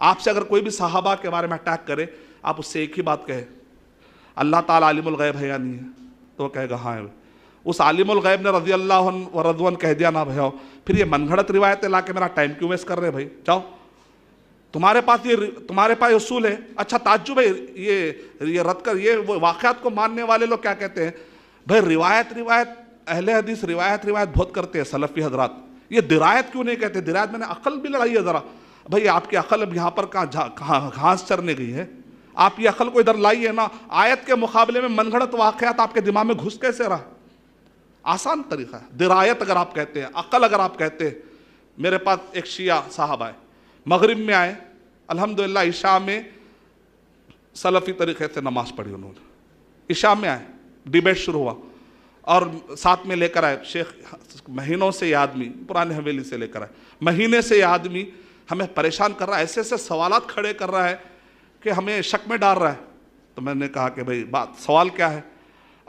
आपसे अगर कोई भी साहबा के बारे में अटैक करे आप उससे एक ही बात कहे अल्लाह ताला गैब है या नहीं है तो वह कहेगा हाँ है उस आलिमुल गैब ने रजी अल्लाह व रजवन कह दिया ना भैया फिर ये मनगढ़त रिवायतें ला के मेरा टाइम क्यों वेस्ट कर रहे भाई जाओ तुम्हारे पास ये तुम्हारे पास असूल है अच्छा ताजु भाई ये ये रद्द कर ये वाक़ात को मानने वाले लोग क्या कहते हैं भाई रिवायत रिवायत अहले हदीस रिवायत रिवायत बहुत करते हैं सलफ़ी हजरात ये दिरायत क्यों नहीं कहते दिरायत मैंने अकल भी लड़ाई है ज़रा भाई आपकी अकल अब यहाँ पर कहाँ कहाँ घास चरने गई है आपकी अकल को इधर लाइए ना आयत के मुकाबले में मनगढ़ंत वाक़ात आपके दिमाग में घुस कैसे रहा आसान तरीका है दिरायत अगर आप कहते हैं अकल अगर आप कहते हैं मेरे पास एक शिया साहब आए मगरब में आए अलहमदिल्ला ईशा में सलफ़ी तरीके से नमाज़ पढ़ी उन्होंने ईशा में आए डिबेट शुरू हुआ और साथ में लेकर आए शेख महीनों से ये आदमी पुराने हवेली से लेकर आए महीने से ये आदमी हमें परेशान कर रहा है ऐसे ऐसे सवाल खड़े कर रहा है कि हमें शक में डाल रहा है तो मैंने कहा कि भाई बात सवाल क्या है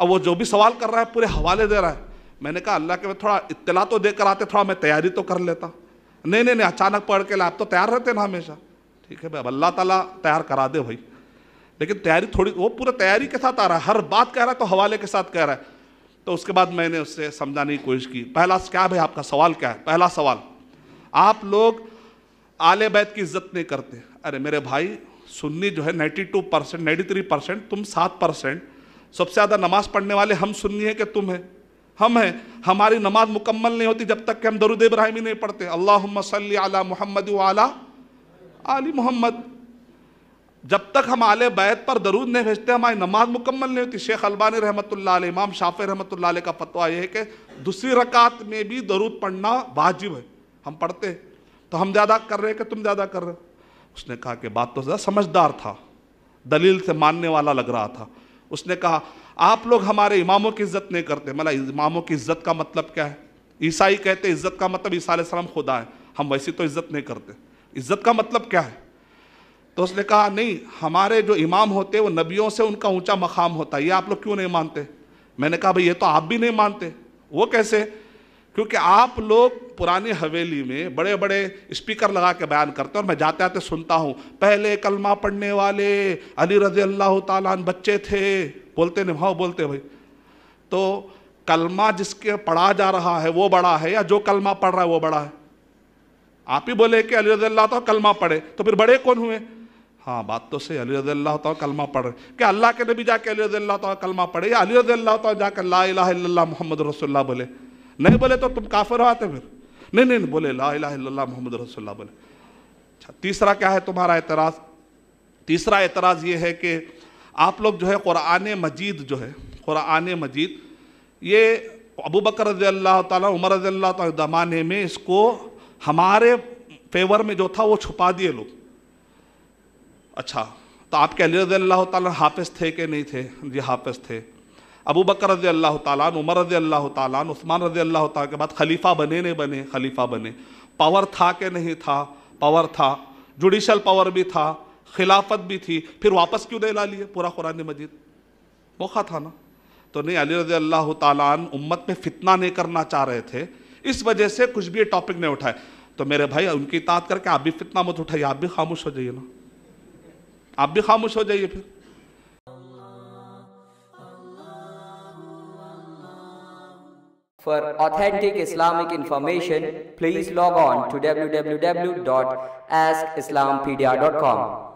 अब वो जो भी सवाल कर रहा है पूरे हवाले दे रहा है मैंने कहा अल्लाह के मैं थोड़ा इत्तला तो देकर आते थोड़ा मैं तैयारी तो कर लेता नहीं नहीं नहीं अचानक पढ़ के आप तो तैयार रहते ना हमेशा ठीक है भाई अब अल्लाह ताला तैयार करा दे भाई लेकिन तैयारी थोड़ी वो पूरा तैयारी के साथ आ रहा है हर बात कह रहा है तो हवाले के साथ कह रहा है तो उसके बाद मैंने उससे समझाने की कोशिश की पहला क्या भाई आपका सवाल क्या है पहला सवाल आप लोग आले बैत की इज्जत नहीं करते अरे मेरे भाई सुन्नी जो है 92 परसेंट नाइन्टी परसेंट तुम सात परसेंट सबसे ज़्यादा नमाज पढ़ने वाले हम सुन्नी है कि तुम हैं हम हैं हमारी नमाज मुकम्मल नहीं होती जब तक कि हम दरुद इब्राहिमी नहीं पढ़ते अल्लाह सल्ली आला मोहम्मद वाला आली मोहम्मद जब तक हम आले बैत पर दरूद नहीं भेजते हमारी नमाज मुकम्मल नहीं होती शेख अलबानी रहमत इमाम शाफ़ रहमत का फतवा यह है कि दूसरी रकात में भी दरूद पढ़ना वाजिब है हम पढ़ते हैं तो हम ज़्यादा कर रहे हैं कि तुम ज़्यादा कर रहे हो उसने कहा कि बात तो ज़्यादा समझदार था दलील से मानने वाला लग रहा था उसने कहा आप लोग हमारे इमामों की इज्जत नहीं करते मतलब इमामों की इज्जत का मतलब क्या है ईसाई कहते इज्जत का मतलब ईसा सलाम खुदा है हम वैसी तो इज्जत नहीं करते इज्जत का मतलब क्या है तो उसने कहा नहीं हमारे जो इमाम होते वो नबियों से उनका ऊंचा मकाम होता है ये आप लोग क्यों नहीं मानते मैंने कहा भाई ये तो आप भी नहीं मानते वो कैसे क्योंकि आप लोग पुरानी हवेली में बड़े बड़े स्पीकर लगा के बयान करते हैं और मैं जाते आते सुनता हूँ पहले कलमा पढ़ने वाले अली रजी अल्लाह तालान बच्चे थे बोलते नहीं भाव हाँ, बोलते भाई तो कलमा जिसके पढ़ा जा रहा है वो बड़ा है या जो कलमा पढ़ रहा है वो बड़ा है आप ही बोले कि अली रजी अल्लाह कलमा पढ़े तो फिर बड़े कौन हुए हाँ बात तो सही अली रजी अल्लाह कलमा रहे क्या अल्लाह के नबी जाके अली रजी अल्लाह कलमा पढ़े या अली रजी अल्लाह जाकर ला मोहम्मद रसोल्ला बोले नहीं बोले तो तुम काफिर हो आते फिर नहीं नहीं, नहीं बोले ला इला मोहम्मद रसोल्ला बोले अच्छा तीसरा क्या है तुम्हारा एतराज़ तीसरा एतराज़ ये है कि आप लोग जो है क़ुरान मजीद जो है क़ुरान मजीद ये अबू बकर रजी उमर रजी ज़माने में इसको हमारे फेवर में जो था वो छुपा दिए लोग अच्छा तो आपके अली रज़ील्ला अल्लाह हाफिज़ थे कि नहीं थे जी हाफिज़ थे अबू बकर रज़ी अल्लाह तालान उमर रज़ी अल्लाह तालान उस्मान रज़ी अल्लाह ताल के बाद खलीफा बने नहीं बने खलीफा बने पावर था कि नहीं था पावर था जुडिशल पावर भी था खिलाफत भी थी फिर वापस क्यों नहीं ला लिए पूरा कुरान मजीद मौका था ना तो नहीं अली रजी अल्लाह तालान उम्मत में फितना नहीं करना चाह रहे थे इस वजह से कुछ भी टॉपिक नहीं उठाए तो मेरे भाई उनकी इतात करके आप भी फितना मत उठाइए आप भी खामोश हो जाइए ना आप भी खामोश हो जाइए फिर For authentic Islamic information, please log on to www.askislampedia.com.